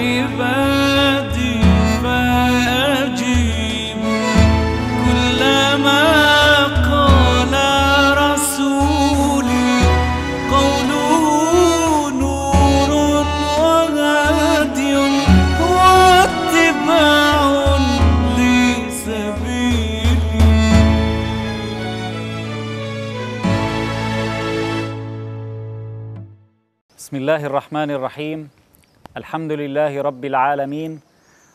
عبادي فأجيب كلما قال رسولي قوله نور وهادي واتباع لسبيلي بسم الله الرحمن الرحيم الحمد لله رب العالمين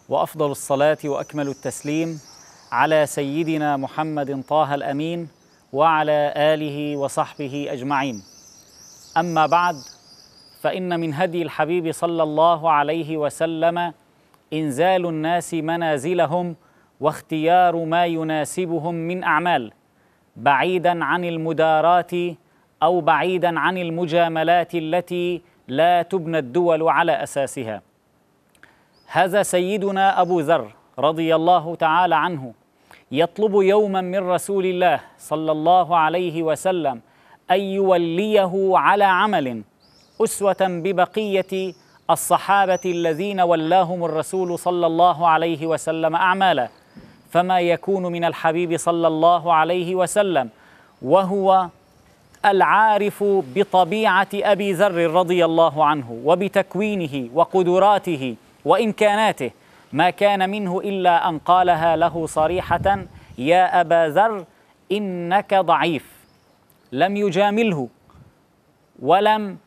وافضل الصلاه واكمل التسليم على سيدنا محمد طه الامين وعلى اله وصحبه اجمعين اما بعد فان من هدي الحبيب صلى الله عليه وسلم انزال الناس منازلهم واختيار ما يناسبهم من اعمال بعيدا عن المدارات او بعيدا عن المجاملات التي لا تبنى الدول على أساسها هذا سيدنا أبو ذر رضي الله تعالى عنه يطلب يوما من رسول الله صلى الله عليه وسلم أن يوليه على عمل أسوة ببقية الصحابة الذين ولاهم الرسول صلى الله عليه وسلم اعمالا فما يكون من الحبيب صلى الله عليه وسلم وهو العارف بطبيعه ابي ذر رضي الله عنه وبتكوينه وقدراته وامكاناته ما كان منه الا ان قالها له صريحه يا ابا ذر انك ضعيف لم يجامله ولم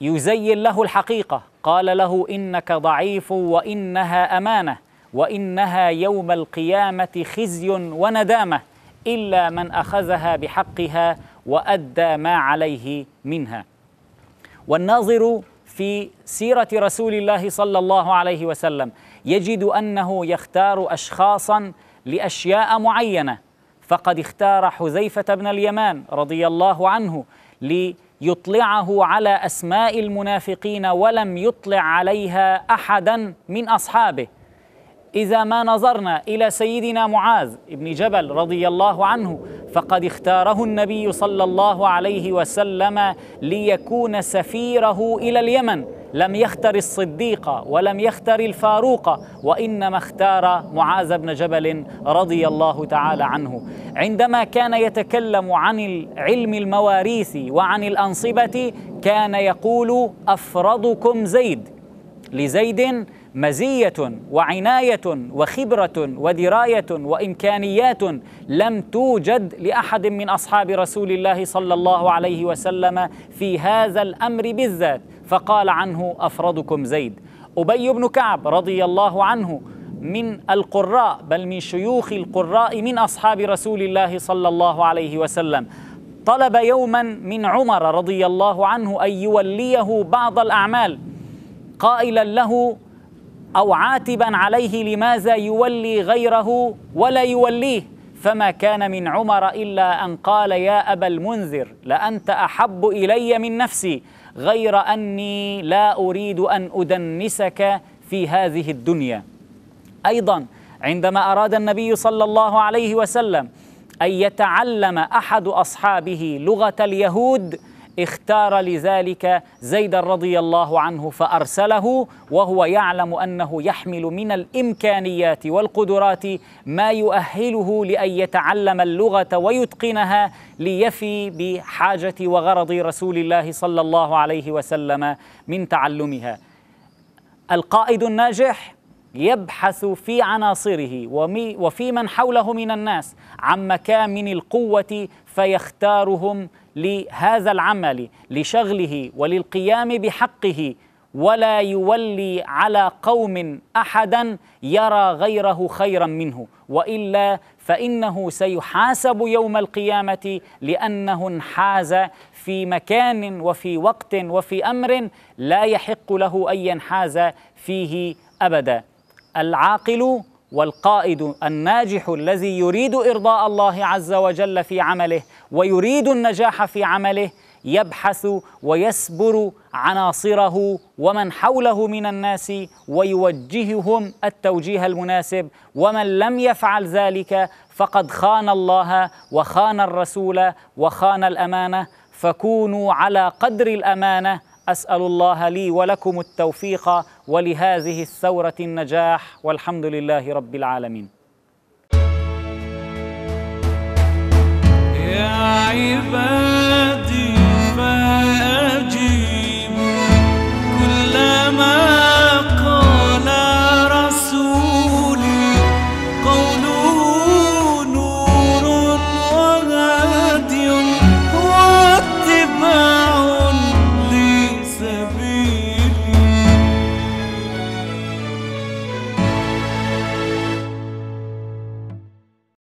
يزين له الحقيقه قال له انك ضعيف وانها امانه وانها يوم القيامه خزي وندامه الا من اخذها بحقها وأدى ما عليه منها والناظر في سيرة رسول الله صلى الله عليه وسلم يجد أنه يختار أشخاصا لأشياء معينة فقد اختار حذيفة بن اليمان رضي الله عنه ليطلعه على أسماء المنافقين ولم يطلع عليها أحدا من أصحابه إذا ما نظرنا إلى سيدنا معاذ بن جبل رضي الله عنه فقد اختاره النبي صلى الله عليه وسلم ليكون سفيره إلى اليمن لم يختر الصديق ولم يختر الفاروق وإنما اختار معاذ بن جبل رضي الله تعالى عنه عندما كان يتكلم عن العلم المواريث وعن الأنصبة كان يقول أفرضكم زيد لزيد مزيه وعنايه وخبره ودرايه وامكانيات لم توجد لاحد من اصحاب رسول الله صلى الله عليه وسلم في هذا الامر بالذات فقال عنه افرضكم زيد ابي بن كعب رضي الله عنه من القراء بل من شيوخ القراء من اصحاب رسول الله صلى الله عليه وسلم طلب يوما من عمر رضي الله عنه ان يوليه بعض الاعمال قائلا له أو عاتبا عليه لماذا يولي غيره ولا يوليه فما كان من عمر إلا أن قال يا أبا المنذر لأنت أحب إلي من نفسي غير أني لا أريد أن أدنسك في هذه الدنيا أيضا عندما أراد النبي صلى الله عليه وسلم أن يتعلم أحد أصحابه لغة اليهود اختار لذلك زيدا رضي الله عنه فارسله وهو يعلم انه يحمل من الامكانيات والقدرات ما يؤهله لان يتعلم اللغه ويتقنها ليفي بحاجه وغرض رسول الله صلى الله عليه وسلم من تعلمها القائد الناجح يبحث في عناصره وفي من حوله من الناس عن مكامن القوه فيختارهم لهذا العمل لشغله وللقيام بحقه ولا يولي على قوم احدا يرى غيره خيرا منه والا فانه سيحاسب يوم القيامه لانه انحاز في مكان وفي وقت وفي امر لا يحق له ان ينحاز فيه ابدا العاقل والقائد الناجح الذي يريد إرضاء الله عز وجل في عمله ويريد النجاح في عمله يبحث ويسبر عناصره ومن حوله من الناس ويوجههم التوجيه المناسب ومن لم يفعل ذلك فقد خان الله وخان الرسول وخان الامانه فكونوا على قدر الامانه اسال الله لي ولكم التوفيق ولهذه الثورة النجاح والحمد لله رب العالمين يا عباد